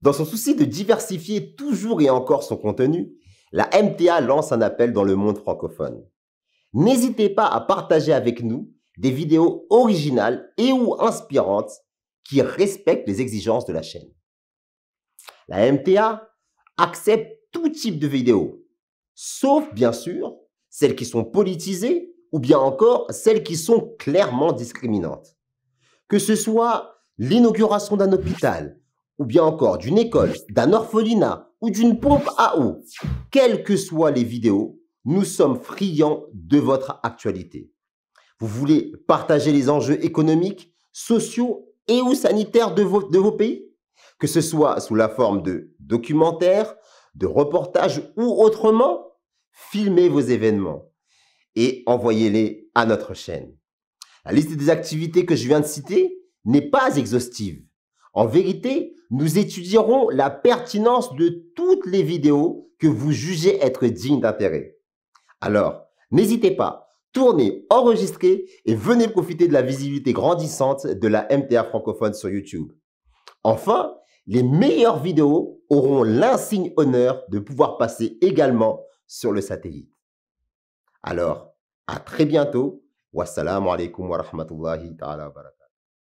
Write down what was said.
Dans son souci de diversifier toujours et encore son contenu, la MTA lance un appel dans le monde francophone. N'hésitez pas à partager avec nous des vidéos originales et ou inspirantes qui respectent les exigences de la chaîne. La MTA accepte tout type de vidéos, sauf bien sûr celles qui sont politisées ou bien encore celles qui sont clairement discriminantes. Que ce soit l'inauguration d'un hôpital, ou bien encore d'une école, d'un orphelinat ou d'une pompe à eau, quelles que soient les vidéos, nous sommes friands de votre actualité. Vous voulez partager les enjeux économiques, sociaux et ou sanitaires de vos, de vos pays Que ce soit sous la forme de documentaires, de reportages ou autrement, filmez vos événements et envoyez-les à notre chaîne. La liste des activités que je viens de citer n'est pas exhaustive. En vérité, nous étudierons la pertinence de toutes les vidéos que vous jugez être dignes d'intérêt. Alors, n'hésitez pas, tournez, enregistrez et venez profiter de la visibilité grandissante de la MTA francophone sur YouTube. Enfin, les meilleures vidéos auront l'insigne honneur de pouvoir passer également sur le satellite. Alors, à très bientôt. Wassalamu alaikum wa rahmatullahi wa barakatuh.